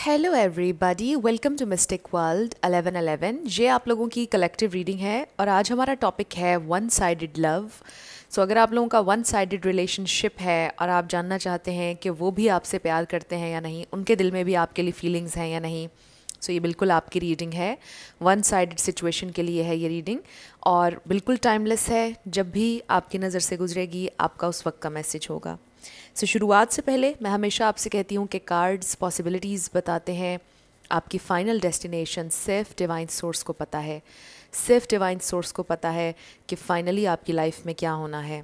Hello everybody welcome to mystic world 1111 ये आप लोगों की कलेक्टिव रीडिंग है और आज हमारा टॉपिक है वन साइडेड लव सो अगर आप लोगों का वन साइडेड रिलेशनशिप है और आप जानना चाहते हैं कि वो भी आपसे प्यार करते हैं या नहीं उनके दिल में भी आपके लिए फीलिंग्स हैं या नहीं सो so, ये बिल्कुल आपकी रीडिंग है वन साइडेड सिचुएशन के लिए है ये रीडिंग और बिल्कुल टाइमलेस है जब भी आपकी नज़र से गुजरेगी आपका उस वक्त का मैसेज होगा सो so, शुरुआत से पहले मैं हमेशा आपसे कहती हूँ कि कार्ड्स पॉसिबिलिटीज़ बताते हैं आपकी फ़ाइनल डेस्टिनेशन सिर्फ डिवाइन सोर्स को पता है सिर्फ डिवाइन सोर्स को पता है कि फ़ाइनली आपकी लाइफ में क्या होना है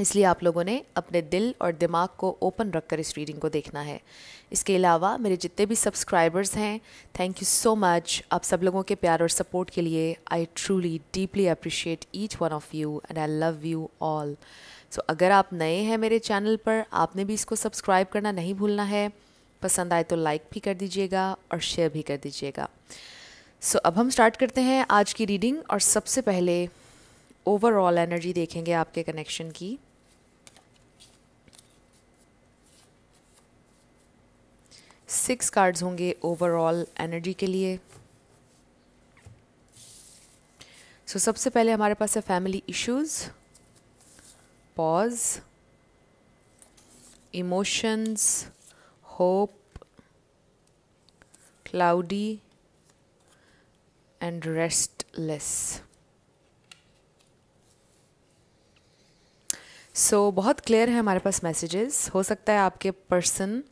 इसलिए आप लोगों ने अपने दिल और दिमाग को ओपन रखकर इस रीडिंग को देखना है इसके अलावा मेरे जितने भी सब्सक्राइबर्स हैं थैंक यू सो मच आप सब लोगों के प्यार और सपोर्ट के लिए I truly deeply appreciate each one of you and I love you all so so, अगर आप नए हैं मेरे चैनल पर आपने भी इसको सब्सक्राइब करना नहीं भूलना है पसंद आए तो लाइक भी कर दीजिएगा और शेयर भी कर दीजिएगा सो so, अब हम स्टार्ट करते हैं आज की रीडिंग और सबसे पहले ओवरऑल एनर्जी देखेंगे आपके कनेक्शन की सिक्स कार्ड्स होंगे ओवरऑल एनर्जी के लिए सो so, सबसे पहले हमारे पास है family issues pause, emotions, hope, cloudy, and restless. So so, बहुत क्लियर है हमारे पास मैसेजेस हो सकता है आपके पर्सन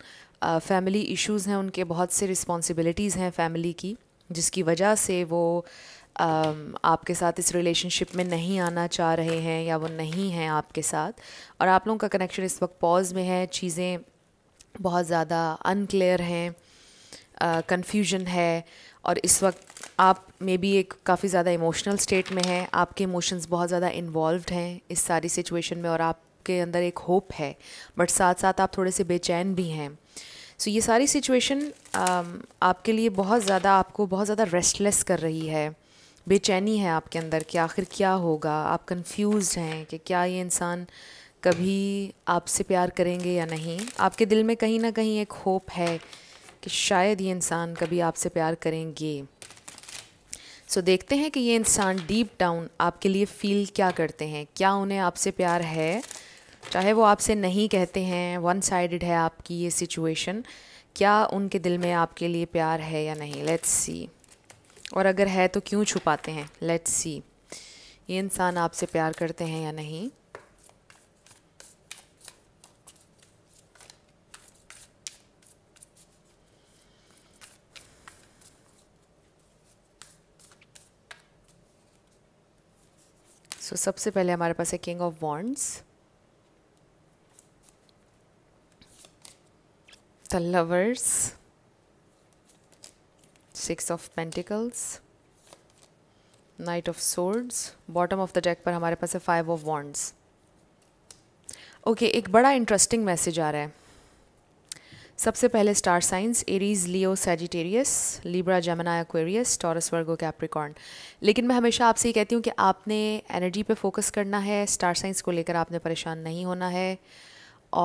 फैमिली इश्यूज़ हैं उनके बहुत से रिस्पॉन्सिबिलिटीज़ हैं फैमिली की जिसकी वजह से वो Um, आपके साथ इस रिलेशनशिप में नहीं आना चाह रहे हैं या वो नहीं हैं आपके साथ और आप लोगों का कनेक्शन इस वक्त पॉज में है चीज़ें बहुत ज़्यादा अनक्लियर हैं कन्फ्यूजन uh, है और इस वक्त आप मे बी एक काफ़ी ज़्यादा इमोशनल स्टेट में हैं आपके इमोशंस बहुत ज़्यादा इन्वॉल्व हैं इस सारी सिचुएशन में और आपके अंदर एक होप है बट साथ साथ आप थोड़े से बेचैन भी हैं सो so, ये सारी सिचुएशन um, आपके लिए बहुत ज़्यादा आपको बहुत ज़्यादा रेस्टलेस कर रही है बेचैनी है आपके अंदर कि आखिर क्या होगा आप कंफ्यूज हैं कि क्या ये इंसान कभी आपसे प्यार करेंगे या नहीं आपके दिल में कहीं ना कहीं एक होप है कि शायद ये इंसान कभी आपसे प्यार करेंगे सो so, देखते हैं कि ये इंसान डीप डाउन आपके लिए फ़ील क्या करते हैं क्या उन्हें आपसे प्यार है चाहे वो आपसे नहीं कहते हैं वन साइडेड है आपकी ये सिचुएशन क्या उनके दिल में आपके लिए प्यार है या नहीं लेट्स सी और अगर है तो क्यों छुपाते हैं लेट्स सी ये इंसान आपसे प्यार करते हैं या नहीं सो so, सबसे पहले हमारे पास है king of wands the lovers six of pentacles knight of swords bottom of the deck पर हमारे पास है फाइव ऑफ wands okay एक बड़ा इंटरेस्टिंग मैसेज आ रहा है सबसे पहले star signs Aries Leo Sagittarius Libra Gemini Aquarius Taurus Virgo Capricorn लेकिन मैं हमेशा आपसे ये कहती हूँ कि आपने एनर्जी पे फोकस करना है स्टार साइंस को लेकर आपने परेशान नहीं होना है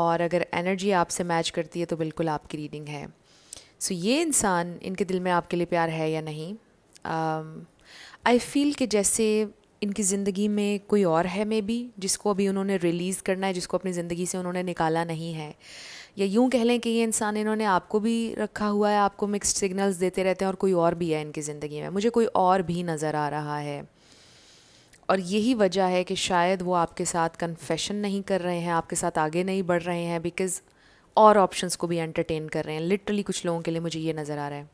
और अगर एनर्जी आपसे मैच करती है तो बिल्कुल आपकी रीडिंग है सो so, ये इंसान इनके दिल में आपके लिए प्यार है या नहीं आई um, फील कि जैसे इनकी ज़िंदगी में कोई और है मे बी जिसको अभी उन्होंने रिलीज़ करना है जिसको अपनी ज़िंदगी से उन्होंने निकाला नहीं है या यूं कह लें कि ये इंसान इन्होंने आपको भी रखा हुआ है आपको मिक्सड सिग्नल्स देते रहते हैं और कोई और भी है इनकी ज़िंदगी में मुझे कोई और भी नज़र आ रहा है और यही वजह है कि शायद वो आपके साथ कन्फेशन नहीं कर रहे हैं आपके साथ आगे नहीं बढ़ रहे हैं बिकज़ और ऑप्शंस को भी एंटरटेन कर रहे हैं लिटरली कुछ लोगों के लिए मुझे ये नज़र आ रहा है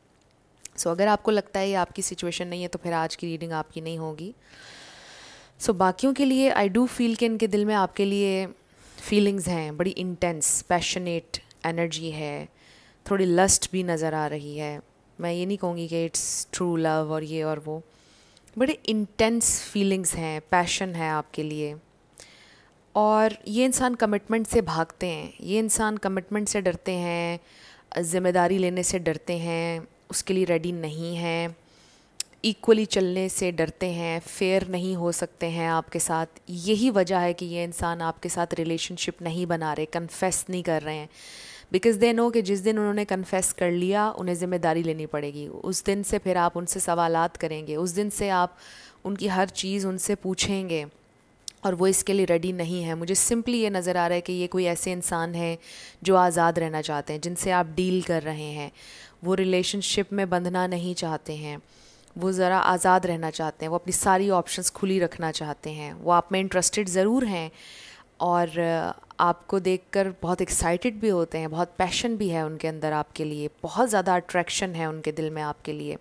सो so, अगर आपको लगता है ये आपकी सिचुएशन नहीं है तो फिर आज की रीडिंग आपकी नहीं होगी सो so, बाकियों के लिए आई डू फील कि इनके दिल में आपके लिए फीलिंग्स हैं बड़ी इंटेंस पैशनेट एनर्जी है थोड़ी लस्ट भी नज़र आ रही है मैं ये नहीं कहूँगी कि इट्स ट्रू लव और ये और वो बड़े इंटेंस फीलिंग्स हैं पैशन है आपके लिए और ये इंसान कमिटमेंट से भागते हैं ये इंसान कमिटमेंट से डरते हैं ज़िम्मेदारी लेने से डरते हैं उसके लिए रेडी नहीं हैं इक्वली चलने से डरते हैं फेयर नहीं हो सकते हैं आपके साथ यही वजह है कि ये इंसान आपके साथ रिलेशनशिप नहीं बना रहे कन्फेस नहीं कर रहे हैं बिकॉज दे नो कि जिस दिन उन्होंने कन्फेस कर लिया उन्हें ज़िम्मेदारी लेनी पड़ेगी उस दिन से फिर आप उनसे सवालात करेंगे उस दिन से आप उनकी हर चीज़ उनसे पूछेंगे और वो इसके लिए रेडी नहीं है मुझे सिंपली ये नज़र आ रहा है कि ये कोई ऐसे इंसान हैं जो आज़ाद रहना चाहते हैं जिनसे आप डील कर रहे हैं वो रिलेशनशिप में बंधना नहीं चाहते हैं वो ज़रा आज़ाद रहना चाहते हैं वो अपनी सारी ऑप्शंस खुली रखना चाहते हैं वो आप में इंटरेस्टेड ज़रूर हैं और आपको देखकर बहुत एक्साइटेड भी होते हैं बहुत पैशन भी है उनके अंदर आपके लिए बहुत ज़्यादा अट्रैक्शन है उनके दिल में आपके लिए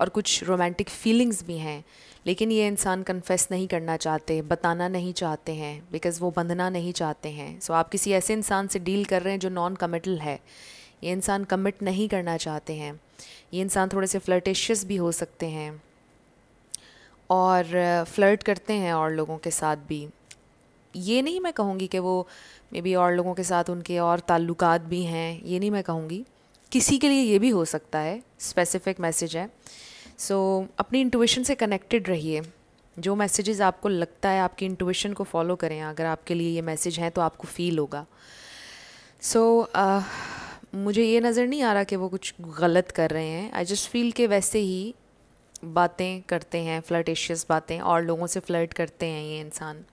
और कुछ रोमांटिक फीलिंग्स भी हैं लेकिन ये इंसान कन्फेस नहीं करना चाहते बताना नहीं चाहते हैं बिकॉज़ वो बंधना नहीं चाहते हैं सो so, आप किसी ऐसे इंसान से डील कर रहे हैं जो नॉन कमिटल है ये इंसान कमिट नहीं करना चाहते हैं ये इंसान थोड़े से फ्लर्टेशियस भी हो सकते हैं और फ्लर्ट uh, करते हैं और लोगों के साथ भी ये नहीं मैं कहूँगी कि वो मे बी और लोगों के साथ उनके और ताल्लुक भी हैं ये नहीं मैं कहूँगी किसी के लिए ये भी हो सकता है स्पेसिफिक मैसेज है सो so, अपनी इंटुएशन से कनेक्टेड रहिए जो मैसेजेस आपको लगता है आपकी इंटुएशन को फॉलो करें अगर आपके लिए ये मैसेज हैं तो आपको फील होगा सो so, uh, मुझे ये नज़र नहीं आ रहा कि वो कुछ गलत कर रहे हैं आई जस्ट फील के वैसे ही बातें करते हैं फ्लर्टेशियस बातें और लोगों से फ्लर्ट करते हैं ये इंसान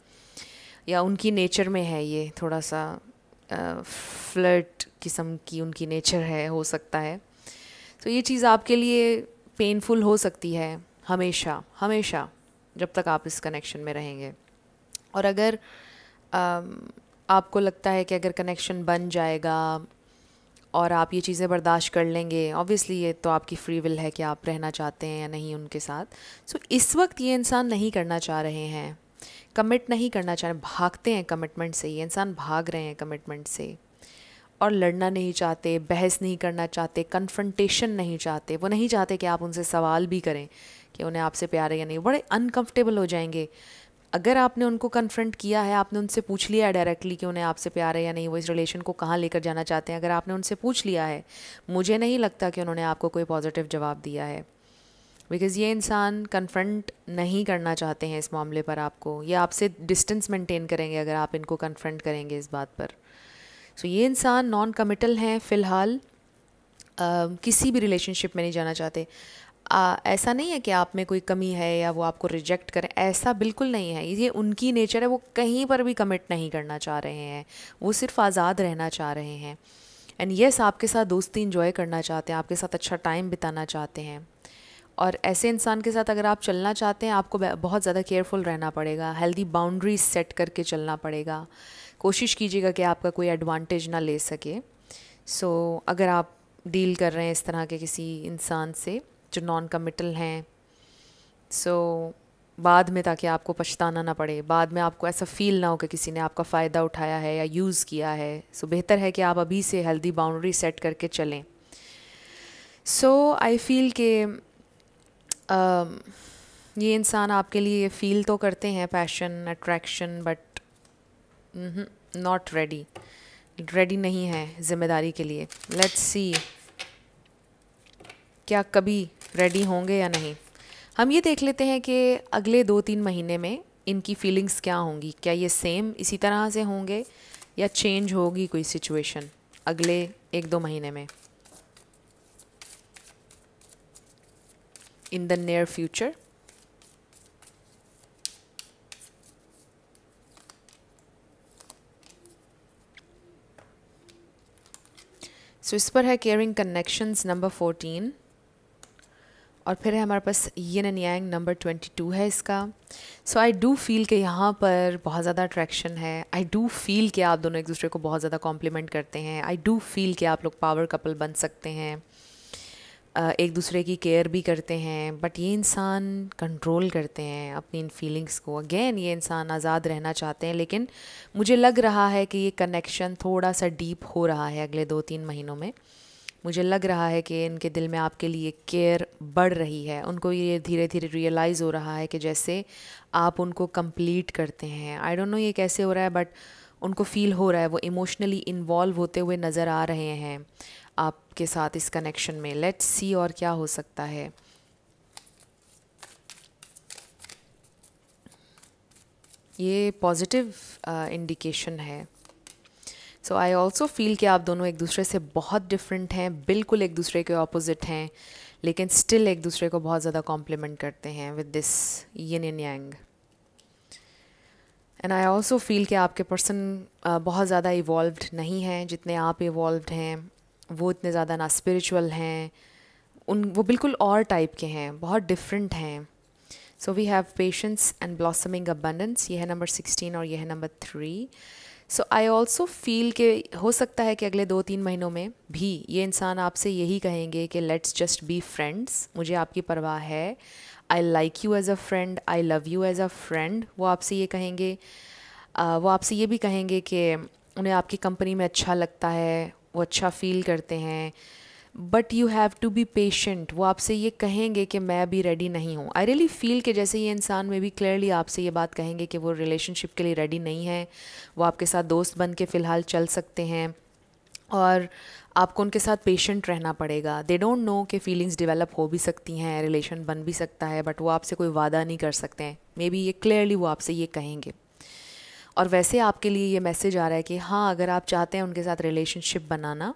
या उनकी नेचर में है ये थोड़ा सा फ्लर्ट uh, किस्म की उनकी नेचर है हो सकता है तो ये चीज़ आपके लिए पेनफुल हो सकती है हमेशा हमेशा जब तक आप इस कनेक्शन में रहेंगे और अगर आ, आपको लगता है कि अगर कनेक्शन बन जाएगा और आप ये चीज़ें बर्दाश्त कर लेंगे ऑब्वियसली ये तो आपकी फ्री विल है कि आप रहना चाहते हैं या नहीं उनके साथ सो so, इस वक्त ये इंसान नहीं करना चाह रहे हैं कमिट नहीं करना चाह रहे भागते हैं कमिटमेंट से ये इंसान भाग रहे हैं कमिटमेंट से और लड़ना नहीं चाहते बहस नहीं करना चाहते कन्फ्रंटेशन नहीं चाहते वो नहीं चाहते कि आप उनसे सवाल भी करें कि उन्हें आपसे प्यार है या नहीं बड़े अनकम्फर्टेबल हो जाएंगे अगर आपने उनको कन्फ्रंट किया है आपने उनसे पूछ लिया है डायरेक्टली कि उन्हें आपसे प्यार है या नहीं वो इस रिलेशन को कहाँ लेकर जाना चाहते हैं अगर आपने उनसे पूछ लिया है मुझे नहीं लगता कि उन्होंने आपको कोई पॉजिटिव जवाब दिया है बिकॉज़ ये इंसान कन्फ्रंट नहीं करना चाहते हैं इस मामले पर आपको ये आपसे डिस्टेंस मेंटेन करेंगे अगर आप इनको कन्फ्रंट करेंगे इस बात पर सो तो so, ये इंसान नॉन कमिटल हैं फ़िलहाल किसी भी रिलेशनशिप में नहीं जाना चाहते आ, ऐसा नहीं है कि आप में कोई कमी है या वो आपको रिजेक्ट करें ऐसा बिल्कुल नहीं है ये उनकी नेचर है वो कहीं पर भी कमिट नहीं करना चाह रहे हैं वो सिर्फ आज़ाद रहना चाह रहे हैं एंड येस yes, आपके साथ दोस्ती इंजॉय करना चाहते हैं आपके साथ अच्छा टाइम बिताना चाहते हैं और ऐसे इंसान के साथ अगर आप चलना चाहते हैं आपको बहुत ज़्यादा केयरफुल रहना पड़ेगा हेल्दी बाउंड्रीज सेट करके चलना पड़ेगा कोशिश कीजिएगा कि आपका कोई एडवांटेज ना ले सके सो so, अगर आप डील कर रहे हैं इस तरह के किसी इंसान से जो नॉन कमिटल हैं सो so, बाद में ताकि आपको पछताना ना पड़े बाद में आपको ऐसा फील ना हो कि किसी ने आपका फ़ायदा उठाया है या यूज़ किया है सो so, बेहतर है कि आप अभी से हेल्दी बाउंड्री सेट करके चलें सो आई फील के uh, ये इंसान आपके लिए फील तो करते हैं passion attraction but not ready ready नहीं है जिम्मेदारी के लिए लेट्स सी क्या कभी रेडी होंगे या नहीं हम ये देख लेते हैं कि अगले दो तीन महीने में इनकी फीलिंग्स क्या होंगी क्या ये सेम इसी तरह से होंगे या चेंज होगी कोई सिचुएशन अगले एक दो महीने में in the near future so इस पर है केयरिंग कनेक्शंस नंबर फोर्टीन और फिर है हमारे पास yin and yang number twenty two है इसका सो आई डू फील कि यहाँ पर बहुत ज़्यादा अट्रैक्शन है आई डू फील कि आप दोनों एक दूसरे को बहुत ज़्यादा कॉम्प्लीमेंट करते हैं आई डू फील कि आप लोग पावर कपल बन सकते हैं एक दूसरे की केयर भी करते हैं बट ये इंसान कंट्रोल करते हैं अपनी इन फीलिंग्स को अगेन ये इंसान आज़ाद रहना चाहते हैं लेकिन मुझे लग रहा है कि ये कनेक्शन थोड़ा सा डीप हो रहा है अगले दो तीन महीनों में मुझे लग रहा है कि इनके दिल में आपके लिए केयर बढ़ रही है उनको ये धीरे धीरे रियलाइज़ हो रहा है कि जैसे आप उनको कंप्लीट करते हैं आई डोंट नो ये कैसे हो रहा है बट उनको फील हो रहा है वो इमोशनली इन्वॉल्व होते हुए नज़र आ रहे हैं के साथ इस कनेक्शन में लेट्स सी और क्या हो सकता है ये पॉजिटिव इंडिकेशन uh, है सो आई ऑल्सो फील कि आप दोनों एक दूसरे से बहुत डिफरेंट हैं बिल्कुल एक दूसरे के ऑपोजिट हैं लेकिन स्टिल एक दूसरे को बहुत ज़्यादा कॉम्प्लीमेंट करते हैं with this yin and yang and I also feel कि आपके पर्सन uh, बहुत ज़्यादा इवॉल्व नहीं हैं जितने आप इवॉल्व हैं वो इतने ज़्यादा ना स्पिरिचुअल हैं उन वो बिल्कुल और टाइप के हैं बहुत डिफरेंट हैं so we have patience and blossoming abundance ये है नंबर सिक्सटीन और ये है number three so I also feel के हो सकता है कि अगले दो तीन महीनों में भी ये इंसान आपसे यही कहेंगे कि लेट्स जस्ट बी फ्रेंड्स मुझे आपकी परवाह है I like you as a friend I love you as a friend वो आपसे ये कहेंगे वो आपसे ये भी कहेंगे कि उन्हें आपकी कंपनी में अच्छा लगता है वो अच्छा फील करते हैं but you have to be patient वो आपसे ये कहेंगे कि मैं अभी रेडी नहीं हूँ आई रियली फील कि जैसे ये इंसान में भी क्लियरली आपसे ये बात कहेंगे कि वो रिलेशनशिप के लिए रेडी नहीं है वो आपके साथ दोस्त बन के फ़िलहाल चल सकते हैं और आपको उनके साथ पेशेंट रहना पड़ेगा दे डोंट नो कि फीलिंग्स डेवलप हो भी सकती हैं रिलेशन बन भी सकता है बट वो आपसे कोई वादा नहीं कर सकते हैं मे बी ये क्लियरली वो आपसे ये कहेंगे और वैसे आपके लिए ये मैसेज आ रहा है कि हाँ अगर आप चाहते हैं उनके साथ रिलेशनशिप बनाना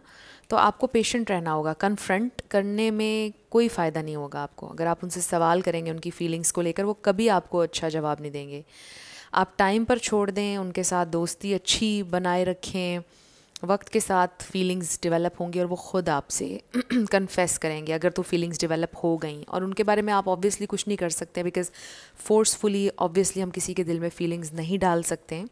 तो आपको पेशेंट रहना होगा कन्फ्रंट करने में कोई फ़ायदा नहीं होगा आपको अगर आप उनसे सवाल करेंगे उनकी फीलिंग्स को लेकर वो कभी आपको अच्छा जवाब नहीं देंगे आप टाइम पर छोड़ दें उनके साथ दोस्ती अच्छी बनाए रखें वक्त के साथ फीलिंग्स डेवलप होंगी और वो ख़ुद आपसे कन्फेस करेंगे अगर तो फीलिंग्स डेवलप हो गई और उनके बारे में आप ऑब्वियसली कुछ नहीं कर सकते बिकॉज फोर्सफुली ऑब्वियसली हम किसी के दिल में फीलिंग्स नहीं डाल सकते हैं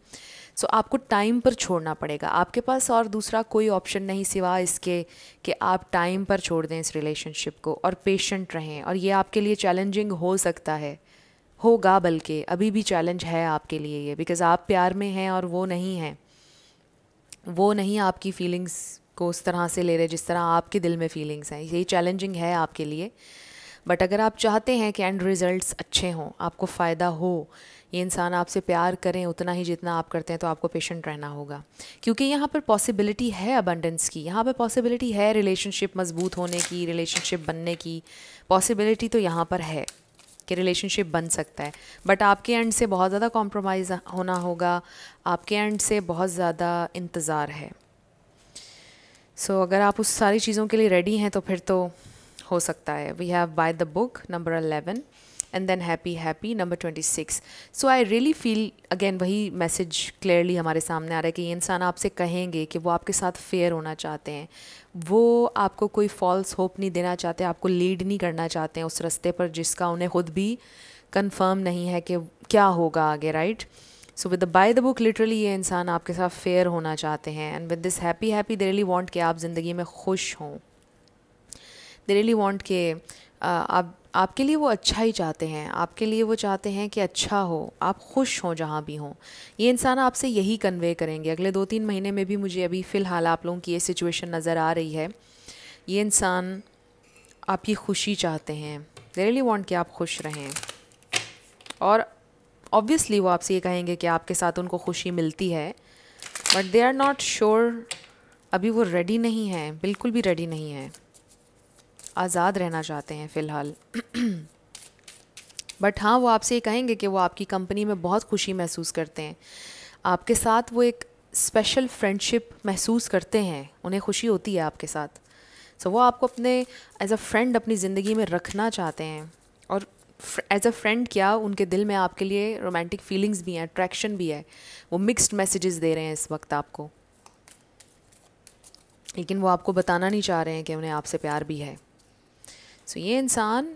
सो so, आपको टाइम पर छोड़ना पड़ेगा आपके पास और दूसरा कोई ऑप्शन नहीं सिवा इसके कि आप टाइम पर छोड़ दें इस रिलेशनशिप को और पेशेंट रहें और ये आपके लिए चैलेंजिंग हो सकता है होगा बल्कि अभी भी चैलेंज है आपके लिए ये बिकॉज़ आप प्यार में हैं और वो नहीं हैं वो नहीं आपकी फीलिंग्स को उस तरह से ले रहे जिस तरह आपके दिल में फीलिंग्स हैं यही चैलेंजिंग है आपके लिए बट अगर आप चाहते हैं कि एंड रिज़ल्ट अच्छे हों आपको फ़ायदा हो ये इंसान आपसे प्यार करें उतना ही जितना आप करते हैं तो आपको पेशेंट रहना होगा क्योंकि यहाँ पर पॉसिबिलिटी है अबंडेंस की यहाँ पर पॉसिबिलिटी है रिलेशनशिप मजबूत होने की रिलेशनशिप बनने की पॉसिबिलिटी तो यहाँ पर है आपके रिलेशनशिप बन सकता है बट आपके एंड से बहुत ज़्यादा कॉम्प्रोमाइज़ होना होगा आपके एंड से बहुत ज़्यादा इंतज़ार है सो so, अगर आप उस सारी चीज़ों के लिए रेडी हैं तो फिर तो हो सकता है we have by the book number eleven and then happy happy number twenty six so I really feel again वही मैसेज क्लियरली हमारे सामने आ रहा है कि ये इंसान आपसे कहेंगे कि वो आपके साथ फेयर होना चाहते हैं वो आपको कोई फॉल्स होप नहीं देना चाहते आपको लीड नहीं करना चाहते हैं उस रस्ते पर जिसका उन्हें खुद भी कन्फर्म नहीं है कि क्या होगा आगे right so with by the book literally ये इंसान आपके साथ फेयर होना चाहते हैं and with this happy happy they really want कि आप ज़िंदगी में खुश हों दे रियली वांट के आप आपके लिए वो अच्छा ही चाहते हैं आपके लिए वो चाहते हैं कि अच्छा हो आप खुश हों जहाँ भी हों ये इंसान आपसे यही कन्वे करेंगे अगले दो तीन महीने में भी मुझे अभी फ़िलहाल आप लोगों की ये सिचुएशन नज़र आ रही है ये इंसान आपकी खुशी चाहते हैं दे रियली वॉन्ट कि आप खुश रहें और ऑब्वियसली वो आपसे ये कहेंगे कि आपके साथ उनको खुशी मिलती है but they are not sure अभी वो रेडी नहीं है बिल्कुल भी रेडी नहीं है आज़ाद रहना चाहते हैं फ़िलहाल बट हाँ वो आपसे ये कहेंगे कि वो आपकी कंपनी में बहुत खुशी महसूस करते हैं आपके साथ वो एक स्पेशल फ्रेंडशिप महसूस करते हैं उन्हें खुशी होती है आपके साथ सो so, वो आपको अपने एज अ फ्रेंड अपनी ज़िंदगी में रखना चाहते हैं और एज अ फ्रेंड क्या उनके दिल में आपके लिए रोमांटिक फीलिंग्स भी हैं अट्रैक्शन भी है वो मिक्स्ड मैसेजेस दे रहे हैं इस वक्त आपको लेकिन वो आपको बताना नहीं चाह रहे हैं कि उन्हें आपसे प्यार भी है सो so, ये इंसान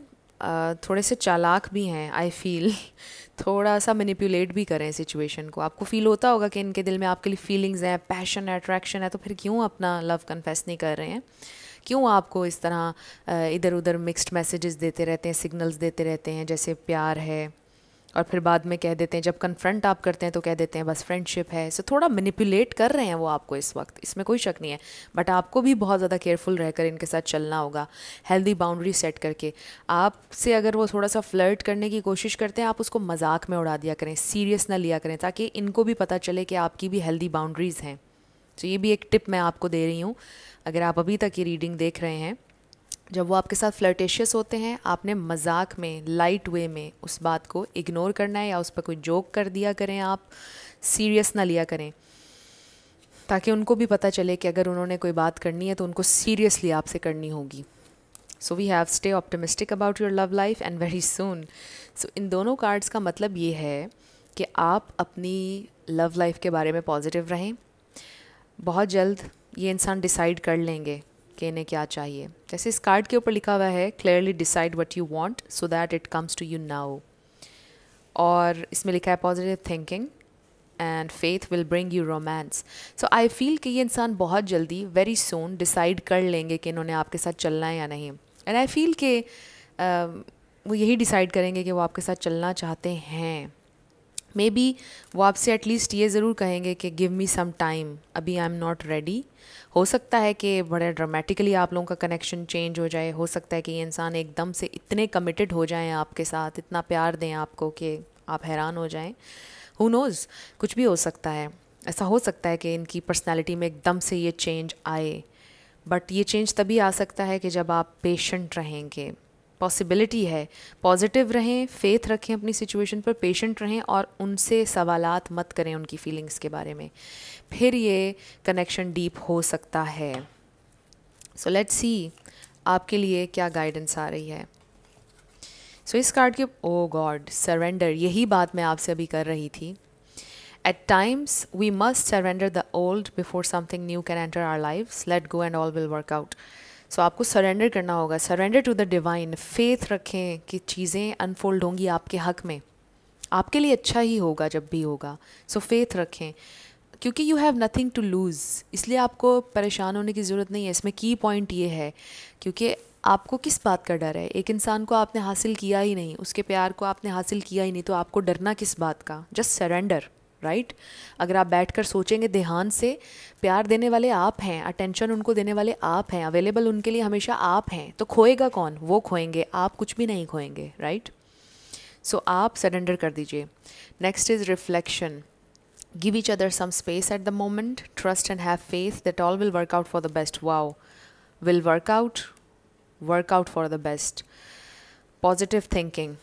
थोड़े से चालाक भी हैं आई फील थोड़ा सा मैनिपुलेट भी करें सिचुएशन को आपको फील होता होगा कि इनके दिल में आपके लिए फीलिंग्स हैं पैशन है अट्रैक्शन है तो फिर क्यों अपना लव कन्फेस नहीं कर रहे हैं क्यों आपको इस तरह इधर उधर मिक्स्ड मैसेजेस देते रहते हैं सिग्नल्स देते रहते हैं जैसे प्यार है और फिर बाद में कह देते हैं जब कन्फ्रंट आप करते हैं तो कह देते हैं बस फ्रेंडशिप है सो थोड़ा मैनिपुलेट कर रहे हैं वो आपको इस वक्त इसमें कोई शक नहीं है बट आपको भी बहुत ज़्यादा केयरफुल रहकर इनके साथ चलना होगा हेल्दी बाउंड्री सेट करके आपसे अगर वो थोड़ा सा फ्लर्ट करने की कोशिश करते हैं आप उसको मजाक में उड़ा दिया करें सीरियस ना लिया करें ताकि इनको भी पता चले कि आपकी भी हेल्दी बाउंड्रीज़ हैं तो ये भी एक टिप मैं आपको दे रही हूँ अगर आप अभी तक ये रीडिंग देख रहे हैं जब वो आपके साथ फ्लर्टेशियस होते हैं आपने मजाक में लाइट वे में उस बात को इग्नोर करना है या उस पर कोई जोक कर दिया करें आप सीरियस ना लिया करें ताकि उनको भी पता चले कि अगर उन्होंने कोई बात करनी है तो उनको सीरियसली आपसे करनी होगी so we have stay optimistic about your love life and very soon so इन दोनों कार्ड्स का मतलब ये है कि आप अपनी लव लाइफ के बारे में पॉजिटिव रहें बहुत जल्द ये इंसान डिसाइड कर लेंगे कि इन्हें क्या चाहिए जैसे इस कार्ड के ऊपर लिखा हुआ है clearly decide what you want so that it comes to you now और इसमें लिखा है positive thinking and faith will bring you romance so I feel कि ये इंसान बहुत जल्दी वेरी सोन डिसाइड कर लेंगे कि इन्होंने आपके साथ चलना है या नहीं एंड आई फील कि वो यही डिसाइड करेंगे कि वो आपके साथ चलना चाहते हैं मे बी वो आपसे एटलीस्ट ये ज़रूर कहेंगे कि गिव मी सम टाइम अभी आई एम नॉट रेडी हो सकता है कि बड़े ड्रामेटिकली आप लोगों का कनेक्शन चेंज हो जाए हो सकता है कि ये इंसान एकदम से इतने कमिटेड हो जाएं आपके साथ इतना प्यार दें आपको कि आप हैरान हो जाएं हु नोज़ कुछ भी हो सकता है ऐसा हो सकता है कि इनकी पर्सनैलिटी में एकदम से ये चेंज आए बट ये चेंज तभी आ सकता है कि जब आप पेशेंट रहेंगे पॉसिबिलिटी है पॉजिटिव रहें फेथ रखें अपनी सिचुएशन पर पेशेंट रहें और उनसे सवालात मत करें उनकी फीलिंग्स के बारे में फिर ये कनेक्शन डीप हो सकता है सो लेट्स सी आपके लिए क्या गाइडेंस आ रही है सो so, इस कार्ड के ओ गॉड सरेंडर यही बात मैं आपसे अभी कर रही थी at times we must surrender the old before something new can enter our life let go and all will work out so आपको सरेंडर करना होगा surrender to the divine faith रखें कि चीज़ें अनफोल्ड होंगी आपके हक में आपके लिए अच्छा ही होगा जब भी होगा सो फेथ रखें क्योंकि you have nothing to lose इसलिए आपको परेशान होने की ज़रूरत नहीं है इसमें की पॉइंट ये है क्योंकि आपको किस बात का डर है एक इंसान को आपने हासिल किया ही नहीं उसके प्यार को आपने हासिल किया ही नहीं तो आपको डरना किस बात का जस्ट सरेंडर राइट अगर आप बैठकर सोचेंगे ध्यान से प्यार देने वाले आप हैं अटेंशन उनको देने वाले आप हैं अवेलेबल उनके लिए हमेशा आप हैं तो खोएगा कौन वो खोएंगे आप कुछ भी नहीं खोएंगे राइट सो आप सरेंडर कर दीजिए next is reflection give each other some space at the moment trust and have faith that all will work out for the best wow will work out work out for the best positive thinking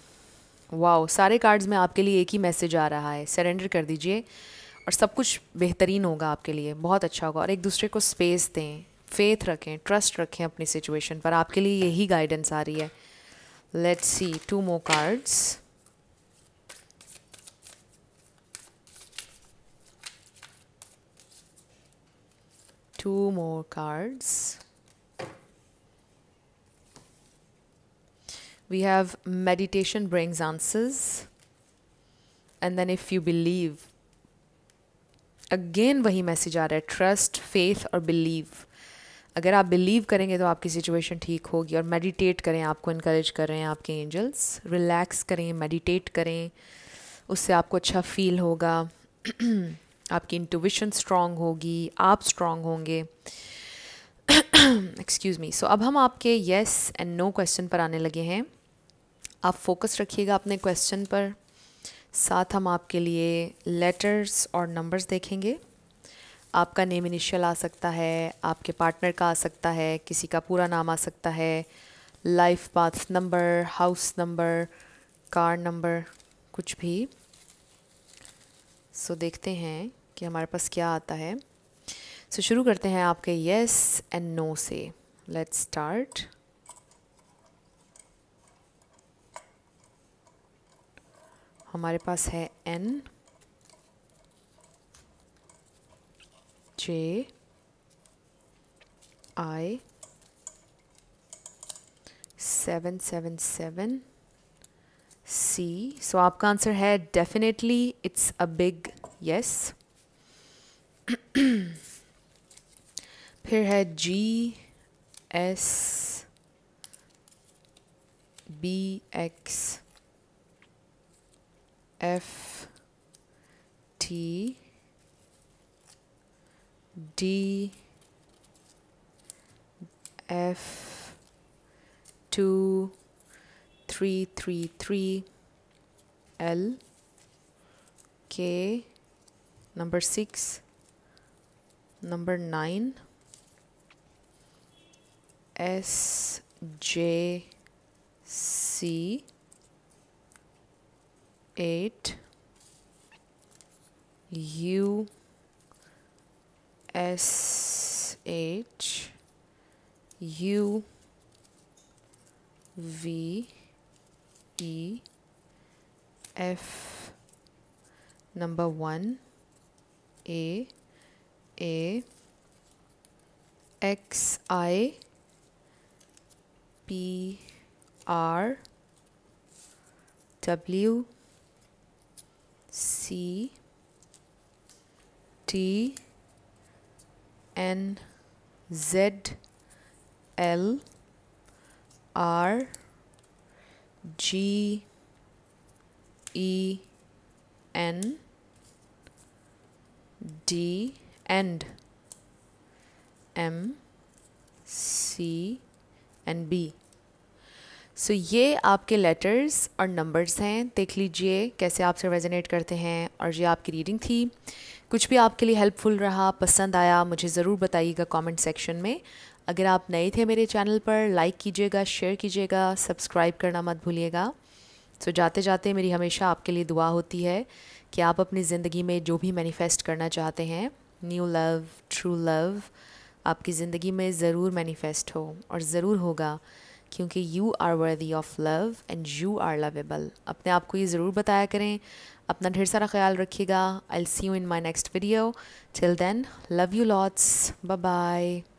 wow सारे cards में आपके लिए एक ही message आ रहा है surrender कर दीजिए और सब कुछ बेहतरीन होगा आपके लिए बहुत अच्छा होगा और एक दूसरे को स्पेस दें फेथ रखें ट्रस्ट रखें अपनी सिचुएशन पर आपके लिए यही गाइडेंस आ रही है let's see two more cards two more cards we have meditation brings answers and then if you believe again वही मैसेज आ रहा है ट्रस्ट फेथ और बिलीव अगर आप बिलीव करेंगे तो आपकी सिचुएशन ठीक होगी और मेडिटेट करें आपको इनक्रेज कर रहे हैं आपके एंजल्स रिलैक्स करें मेडिटेट करें उससे आपको अच्छा फील होगा आपकी इंटुविशन स्ट्रांग होगी आप स्ट्रांग होंगे एक्सक्यूज़ मी सो अब हम आपके येस एंड नो क्वेश्चन पर आने लगे हैं आप फोकस रखिएगा अपने क्वेश्चन पर साथ हम आपके लिए लेटर्स और नंबर्स देखेंगे आपका नेम इनिशियल आ सकता है आपके पार्टनर का आ सकता है किसी का पूरा नाम आ सकता है life path number house number car number कुछ भी सो so, देखते हैं कि हमारे पास क्या आता है सो so, शुरू करते हैं आपके येस एंड नो से लेट्स स्टार्ट हमारे पास है N J I seven seven seven C so आपका आंसर है definitely it's a big yes फिर है G S B X F T D F two three three three L K number six number nine S J C eight U S H U V E F number one A A X I P R W C T N Z L R G E N D and M C and B so so, ये आपके letters और numbers हैं देख लीजिए कैसे आपसे resonate करते हैं और ये आपकी रीडिंग थी कुछ भी आपके लिए हेल्पफुल रहा पसंद आया मुझे ज़रूर बताइएगा कमेंट सेक्शन में अगर आप नए थे मेरे चैनल पर लाइक कीजिएगा शेयर कीजिएगा सब्सक्राइब करना मत भूलिएगा सो so, जाते जाते मेरी हमेशा आपके लिए दुआ होती है कि आप अपनी ज़िंदगी में जो भी मैनिफेस्ट करना चाहते हैं न्यू लव ट्रू लव आपकी ज़िंदगी में ज़रूर मैनिफेस्ट हो और ज़रूर होगा क्योंकि you are worthy of love and you are lovable अपने आप को ये ज़रूर बताया करें अपना ढेर सारा ख्याल रखिएगा I see you in my next video till then love you lots bye bye